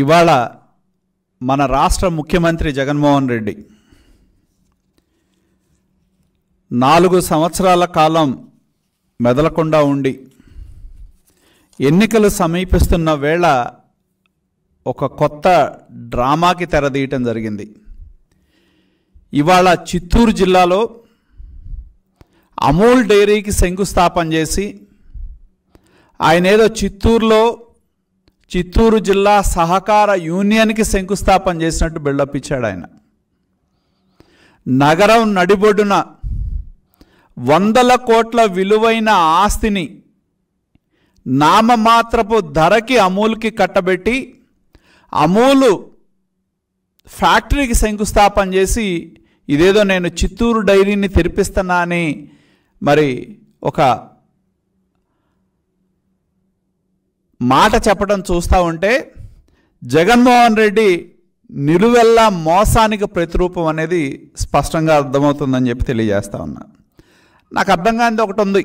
ఇవాళ మన రాష్ట్ర ముఖ్యమంత్రి జగన్మోహన్ రెడ్డి నాలుగు సంవత్సరాల కాలం మెదలకుండా ఉండి ఎన్నికలు సమీపిస్తున్న వేళ ఒక కొత్త డ్రామాకి తెరదీయటం జరిగింది ఇవాళ చిత్తూరు జిల్లాలో అమూల్ డైరీకి శంకుస్థాపన చేసి ఆయన ఏదో చిత్తూరులో చిత్తూరు జిల్లా సహకార యూనియన్కి శంకుస్థాపన చేసినట్టు బిల్డప్ ఇచ్చాడు ఆయన నగరం నడిబొడ్డున వందల కోట్ల విలువైన ఆస్తిని నామమాత్రపు ధరకి అమూల్కి కట్టబెట్టి అమూలు ఫ్యాక్టరీకి శంకుస్థాపన చేసి ఇదేదో నేను చిత్తూరు డైరీని తెరిపిస్తున్నా అని మరి ఒక మాట చెప్పడం చూస్తూ ఉంటే జగన్మోహన్ రెడ్డి నిలువెల్లా మోసానికి ప్రతిరూపం అనేది స్పష్టంగా అర్థమవుతుందని చెప్పి తెలియజేస్తా ఉన్నా నాకు అర్థం కానిది ఒకటి ఉంది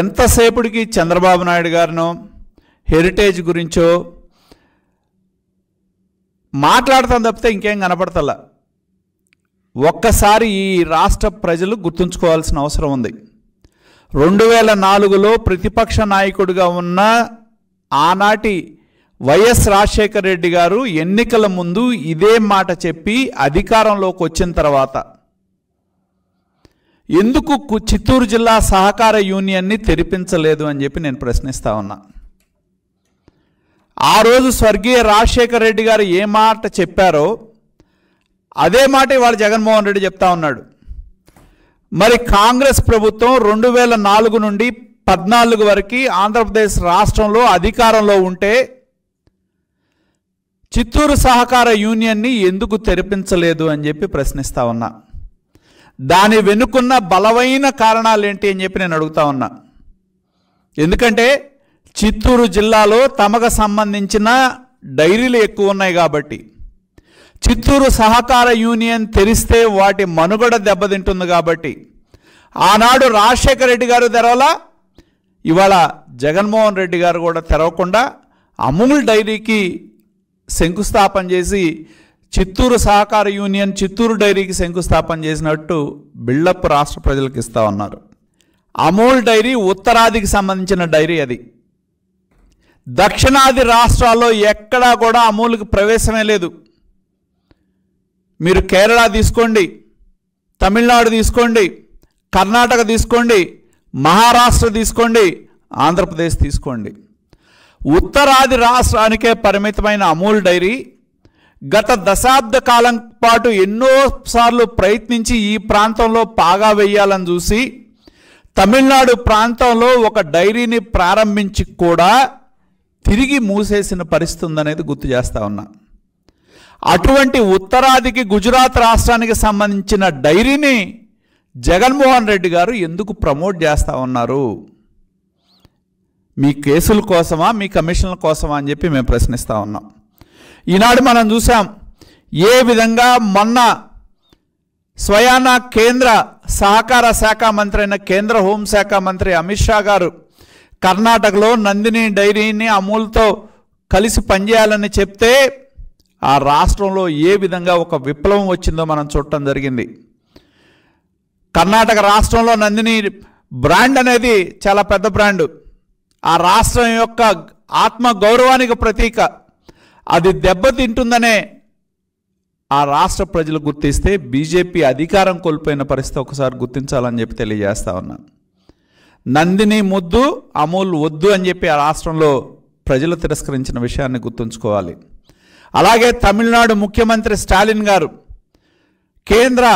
ఎంతసేపుడికి చంద్రబాబు నాయుడు గారినో హెరిటేజ్ గురించో మాట్లాడతాను తప్పితే ఇంకేం కనపడతల ఒక్కసారి ఈ రాష్ట్ర ప్రజలు గుర్తుంచుకోవాల్సిన అవసరం ఉంది రెండు వేల నాలుగులో ప్రతిపక్ష నాయకుడిగా ఉన్న ఆనాటి వైఎస్ రాజశేఖర రెడ్డి గారు ఎన్నికల ముందు ఇదే మాట చెప్పి అధికారంలోకి వచ్చిన తర్వాత ఎందుకు చిత్తూరు జిల్లా సహకార యూనియన్ని తెరిపించలేదు అని చెప్పి నేను ప్రశ్నిస్తా ఉన్నా ఆ రోజు స్వర్గీయ రాజశేఖర రెడ్డి గారు ఏ మాట చెప్పారో అదే మాట ఇవాళ జగన్మోహన్ రెడ్డి చెప్తా ఉన్నాడు మరి కాంగ్రెస్ ప్రభుత్వం రెండు వేల నాలుగు నుండి పద్నాలుగు వరకు ఆంధ్రప్రదేశ్ రాష్ట్రంలో అధికారంలో ఉంటే చిత్తూరు సహకార యూనియన్ని ఎందుకు తెరిపించలేదు అని చెప్పి ప్రశ్నిస్తా ఉన్నా దాని వెనుకున్న బలమైన కారణాలు ఏంటి అని చెప్పి నేను అడుగుతా ఉన్నా ఎందుకంటే చిత్తూరు జిల్లాలో తమకు సంబంధించిన డైరీలు ఎక్కువ ఉన్నాయి కాబట్టి చిత్తూరు సహకార యూనియన్ తెరిస్తే వాటి మనుగడ దెబ్బతింటుంది కాబట్టి ఆనాడు రాజశేఖర రెడ్డి గారు తెరవలా ఇవాళ జగన్మోహన్ రెడ్డి గారు కూడా తెరవకుండా అమూల్ డైరీకి శంకుస్థాపన చేసి చిత్తూరు సహకార యూనియన్ చిత్తూరు డైరీకి శంకుస్థాపన చేసినట్టు బిల్డప్ రాష్ట్ర ప్రజలకు ఇస్తా ఉన్నారు అమూల్ డైరీ ఉత్తరాదికి సంబంధించిన డైరీ అది దక్షిణాది రాష్ట్రాల్లో ఎక్కడా కూడా అమూల్కి ప్రవేశమే లేదు మీరు కేరళ తీసుకోండి తమిళనాడు తీసుకోండి కర్ణాటక తీసుకోండి మహారాష్ట్ర తీసుకోండి ఆంధ్రప్రదేశ్ తీసుకోండి ఉత్తరాది రాష్ట్రానికే పరిమితమైన అమూల్ డైరీ గత దశాబ్ద కాలం పాటు ఎన్నోసార్లు ప్రయత్నించి ఈ ప్రాంతంలో పాగా వేయాలని చూసి తమిళనాడు ప్రాంతంలో ఒక డైరీని ప్రారంభించి కూడా తిరిగి మూసేసిన పరిస్థితి ఉందనేది గుర్తు చేస్తా ఉన్నా అటువంటి ఉత్తరాదికి గుజరాత్ రాష్ట్రానికి సంబంధించిన డైరీని జగన్మోహన్ రెడ్డి గారు ఎందుకు ప్రమోట్ చేస్తూ ఉన్నారు మీ కేసుల కోసమా మీ కమిషన్ల కోసమా అని చెప్పి మేము ప్రశ్నిస్తూ ఉన్నాం ఈనాడు మనం చూసాం ఏ విధంగా మొన్న స్వయాన కేంద్ర సహకార శాఖ మంత్రి అయిన కేంద్ర హోంశాఖ మంత్రి అమిత్ షా గారు కర్ణాటకలో నందిని డైరీని అమూల్తో కలిసి పనిచేయాలని చెప్తే ఆ రాష్ట్రంలో ఏ విధంగా ఒక విప్లవం వచ్చిందో మనం చూడటం జరిగింది కర్ణాటక రాష్ట్రంలో నందిని బ్రాండ్ అనేది చాలా పెద్ద బ్రాండు ఆ రాష్ట్రం యొక్క ఆత్మ గౌరవానికి ప్రతీక అది దెబ్బతింటుందనే ఆ రాష్ట్ర ప్రజలు గుర్తిస్తే బీజేపీ అధికారం కోల్పోయిన పరిస్థితి ఒకసారి గుర్తించాలని చెప్పి తెలియజేస్తా ఉన్నాను నందిని ముద్దు అమూల్ వద్దు అని చెప్పి ఆ రాష్ట్రంలో ప్రజలు తిరస్కరించిన విషయాన్ని గుర్తుంచుకోవాలి అలాగే తమిళనాడు ముఖ్యమంత్రి స్టాలిన్ గారు కేంద్ర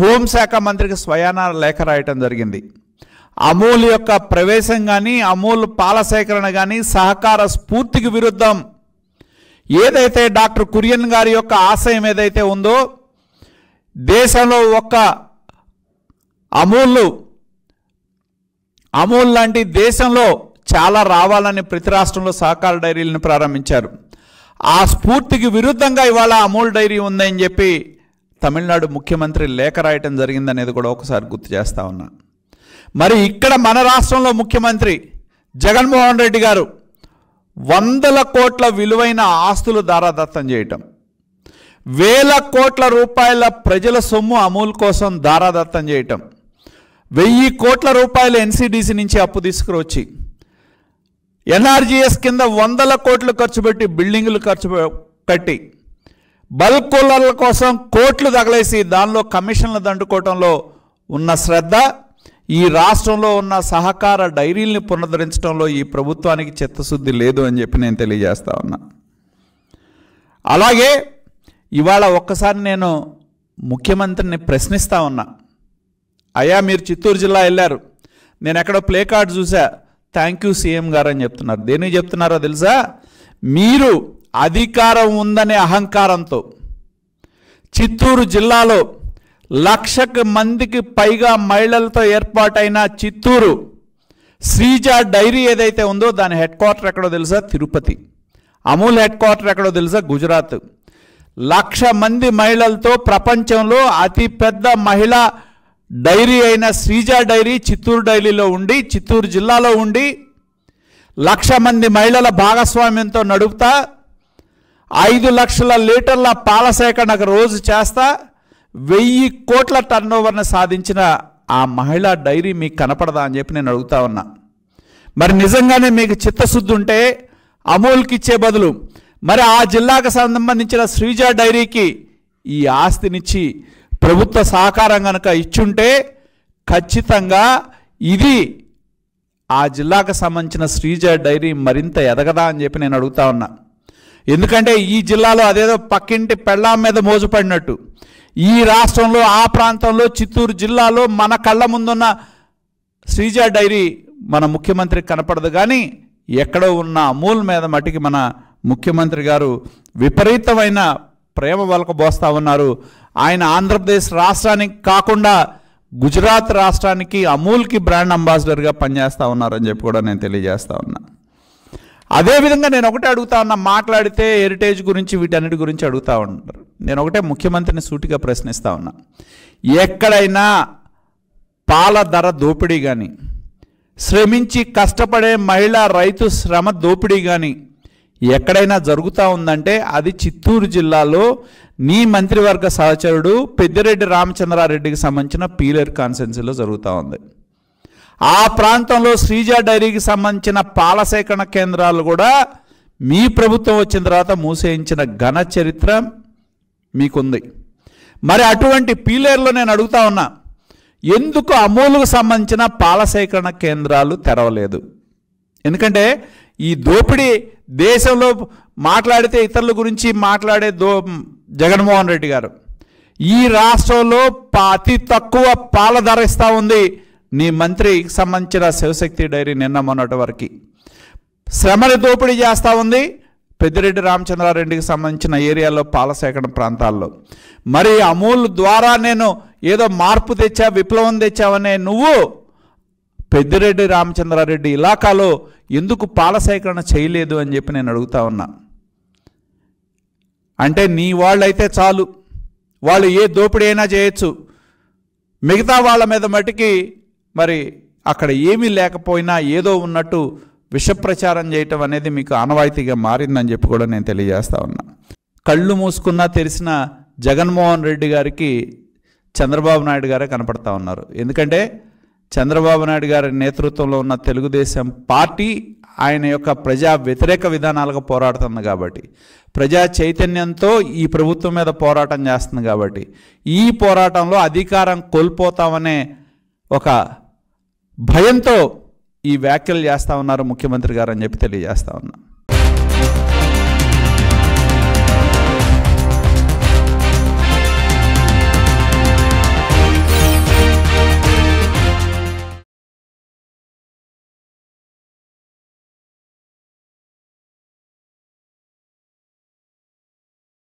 హోంశాఖ మంత్రికి స్వయాన లేఖ రాయటం జరిగింది అమూల్ యొక్క ప్రవేశం కానీ అమూల్ పాల సేకరణ కానీ సహకార స్ఫూర్తికి విరుద్ధం ఏదైతే డాక్టర్ కురియన్ గారి యొక్క ఆశయం ఏదైతే ఉందో దేశంలో ఒక్క అమూల్ అమూల్ లాంటి దేశంలో చాలా రావాలని ప్రతి రాష్ట్రంలో సహకార డైరీలను ప్రారంభించారు ఆ స్ఫూర్తికి విరుద్ధంగా ఇవాళ అమూల్ డైరీ ఉందని చెప్పి తమిళనాడు ముఖ్యమంత్రి లేఖ రాయటం జరిగిందనేది కూడా ఒకసారి గుర్తు చేస్తా ఉన్నా మరి ఇక్కడ మన రాష్ట్రంలో ముఖ్యమంత్రి జగన్మోహన్ రెడ్డి గారు వందల కోట్ల విలువైన ఆస్తులు దారాదత్తం చేయటం వేల కోట్ల రూపాయల ప్రజల సొమ్ము అమూల్ కోసం దారాదత్తం చేయటం వెయ్యి కోట్ల రూపాయలు ఎన్సీడీసీ నుంచి అప్పు తీసుకురొచ్చి ఎన్ఆర్జీఎస్ కింద వందల కోట్లు ఖర్చు పెట్టి బిల్డింగులు ఖర్చు కట్టి బల్కులర్ల కోసం కోట్లు తగలేసి దానిలో కమిషన్లు దండుకోవటంలో ఉన్న శ్రద్ధ ఈ రాష్ట్రంలో ఉన్న సహకార డైరీల్ని పునరుద్ధరించడంలో ఈ ప్రభుత్వానికి చిత్తశుద్ధి లేదు అని చెప్పి నేను తెలియజేస్తా ఉన్నా అలాగే ఇవాళ ఒక్కసారి నేను ముఖ్యమంత్రిని ప్రశ్నిస్తా ఉన్నా అయ్యా మీరు చిత్తూరు జిల్లా వెళ్ళారు నేను ఎక్కడో ప్లే కార్డ్ చూసా థ్యాంక్ యూ సీఎం గారు అని చెప్తున్నారు దేనికి చెప్తున్నారో తెలుసా మీరు అధికారం ఉందనే అహంకారంతో చిత్తూరు జిల్లాలో లక్షకు మందికి పైగా మహిళలతో ఏర్పాటైన చిత్తూరు శ్రీజ డైరీ ఏదైతే ఉందో దాని హెడ్ క్వార్టర్ ఎక్కడో తెలుసా తిరుపతి అమూల్ హెడ్ క్వార్టర్ ఎక్కడో తెలుసా గుజరాత్ లక్ష మంది మహిళలతో ప్రపంచంలో అతిపెద్ద మహిళ డైరీ అయిన శ్రీజ డైరీ చిత్తూరు డైరీలో ఉండి చిత్తూరు జిల్లాలో ఉండి లక్ష మంది మహిళల భాగస్వామ్యంతో నడుపుతా ఐదు లక్షల లీటర్ల పాల సేకరణకు రోజు చేస్తా వెయ్యి కోట్ల టర్న్ ఓవర్ని సాధించిన ఆ మహిళా డైరీ మీకు కనపడదా అని చెప్పి నేను అడుగుతా ఉన్నా మరి నిజంగానే మీకు చిత్తశుద్ధి ఉంటే అమూల్కి ఇచ్చే బదులు మరి ఆ జిల్లాకు సంబంధించిన శ్రీజ డైరీకి ఈ ఆస్తినిచ్చి ప్రభుత్వ సహకారం కనుక ఇచ్చుంటే ఖచ్చితంగా ఇది ఆ జిల్లాకు సంబంధించిన శ్రీజ డైరీ మరింత ఎదగదా అని చెప్పి నేను అడుగుతా ఉన్నా ఎందుకంటే ఈ జిల్లాలో అదేదో పక్కింటి పెళ్ళాం మీద మోజుపడినట్టు ఈ రాష్ట్రంలో ఆ ప్రాంతంలో చిత్తూరు జిల్లాలో మన కళ్ళ ముందున్న శ్రీజ డైరీ మన ముఖ్యమంత్రికి కనపడదు కానీ ఎక్కడో ఉన్న అమూల్ మీద మటుకి మన ముఖ్యమంత్రి గారు విపరీతమైన ప్రేమ వలకబోస్తూ ఉన్నారు ఆయన ఆంధ్రప్రదేశ్ రాష్ట్రానికి కాకుండా గుజరాత్ రాష్ట్రానికి అమూల్కి బ్రాండ్ అంబాసిడర్గా పనిచేస్తూ ఉన్నారని చెప్పి కూడా నేను తెలియజేస్తా ఉన్నా అదేవిధంగా నేను ఒకటే అడుగుతా ఉన్నా మాట్లాడితే హెరిటేజ్ గురించి వీటన్నిటి గురించి అడుగుతూ ఉంటారు నేను ఒకటే ముఖ్యమంత్రిని సూటిగా ప్రశ్నిస్తూ ఉన్నా ఎక్కడైనా పాల ధర దోపిడీ కానీ శ్రమించి కష్టపడే మహిళా రైతు శ్రమ దోపిడీ కానీ ఎక్కడైనా జరుగుతూ ఉందంటే అది చిత్తూరు జిల్లాలో నీ మంత్రివర్గ సహచరుడు పెద్దిరెడ్డి రామచంద్రారెడ్డికి సంబంధించిన పీలర్ కాన్సెన్సీలో జరుగుతూ ఉంది ఆ ప్రాంతంలో శ్రీజ డైరీకి సంబంధించిన పాల సేకరణ కేంద్రాలు కూడా మీ ప్రభుత్వం వచ్చిన తర్వాత మూసేయించిన ఘన చరిత్ర మీకుంది మరి అటువంటి పీలేర్లో నేను అడుగుతా ఉన్నా ఎందుకు అమూలుకు సంబంధించిన పాల సేకరణ కేంద్రాలు తెరవలేదు ఎందుకంటే ఈ దోపిడీ దేశంలో మాట్లాడితే ఇతరుల గురించి మాట్లాడే దో జగన్మోహన్ రెడ్డి గారు ఈ రాష్ట్రంలో అతి తక్కువ పాల ధర ఇస్తూ ఉంది నీ మంత్రికి సంబంధించిన శివశక్తి డైరీ నిన్న మొన్నటి వరకు శ్రమని దోపిడీ చేస్తూ ఉంది పెద్దిరెడ్డి రామచంద్రారెడ్డికి సంబంధించిన ఏరియాలో పాలసేకరణ ప్రాంతాల్లో మరి అమూల్ ద్వారా నేను ఏదో మార్పు తెచ్చా విప్లవం తెచ్చావనే నువ్వు పెద్దిరెడ్డి రామచంద్రారెడ్డి ఇలాకాలో ఎందుకు పాలసేకరణ చేయలేదు అని చెప్పి నేను అడుగుతా ఉన్నా అంటే నీ వాళ్ళైతే చాలు వాళ్ళు ఏ దోపిడీ అయినా చేయొచ్చు మిగతా వాళ్ళ మీద మటుకి మరి అక్కడ ఏమీ లేకపోయినా ఏదో ఉన్నట్టు విషప్రచారం చేయటం అనేది మీకు ఆనవాయితీగా మారిందని చెప్పి కూడా నేను తెలియజేస్తా ఉన్నా కళ్ళు మూసుకున్నా తెలిసిన జగన్మోహన్ రెడ్డి గారికి చంద్రబాబు నాయుడు గారే కనపడతా ఉన్నారు ఎందుకంటే చంద్రబాబు నాయుడు గారి నేతృత్వంలో ఉన్న తెలుగుదేశం పార్టీ ఆయన యొక్క ప్రజా వ్యతిరేక విధానాలకు పోరాడుతుంది కాబట్టి ప్రజా చైతన్యంతో ఈ ప్రభుత్వం మీద పోరాటం చేస్తుంది కాబట్టి ఈ పోరాటంలో అధికారం కోల్పోతామనే ఒక భయంతో ఈ వ్యాఖ్యలు చేస్తా ఉన్నారు ముఖ్యమంత్రి గారు అని చెప్పి తెలియజేస్తా ఉన్నా